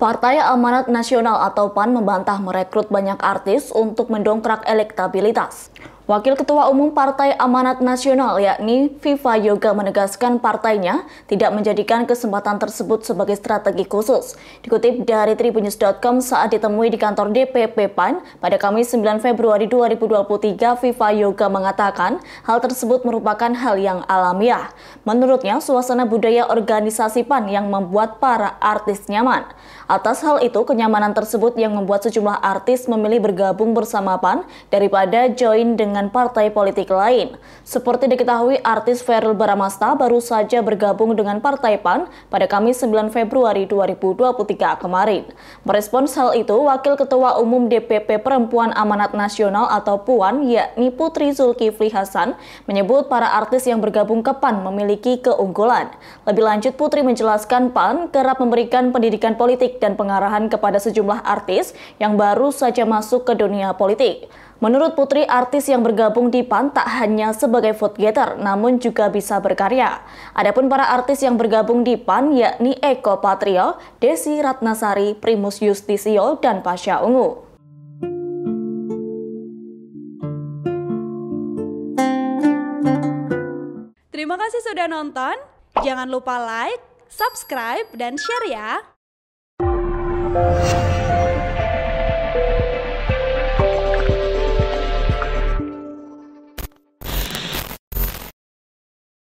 Partai Amanat Nasional atau PAN membantah merekrut banyak artis untuk mendongkrak elektabilitas. Wakil Ketua Umum Partai Amanat Nasional yakni Viva Yoga menegaskan partainya tidak menjadikan kesempatan tersebut sebagai strategi khusus. Dikutip dari tribunnews.com saat ditemui di kantor DPP PAN pada Kamis 9 Februari 2023, Viva Yoga mengatakan hal tersebut merupakan hal yang alamiah. Menurutnya, suasana budaya organisasi PAN yang membuat para artis nyaman. Atas hal itu, kenyamanan tersebut yang membuat sejumlah artis memilih bergabung bersama PAN daripada join dengan dengan partai politik lain. Seperti diketahui, artis Feril Baramasta baru saja bergabung dengan Partai PAN pada Kamis 9 Februari 2023 kemarin. Merespons hal itu, Wakil Ketua Umum DPP Perempuan Amanat Nasional atau PUAN, yakni Putri Zulkifli Hasan, menyebut para artis yang bergabung ke PAN memiliki keunggulan. Lebih lanjut, Putri menjelaskan PAN kerap memberikan pendidikan politik dan pengarahan kepada sejumlah artis yang baru saja masuk ke dunia politik. Menurut Putri, artis yang bergabung di PAN tak hanya sebagai food getter, namun juga bisa berkarya. Adapun para artis yang bergabung di PAN yakni Eko Patrio, Desi Ratnasari, Primus Justisio, dan Pasha Ungu. Terima kasih sudah nonton. Jangan lupa like, subscribe, dan share ya!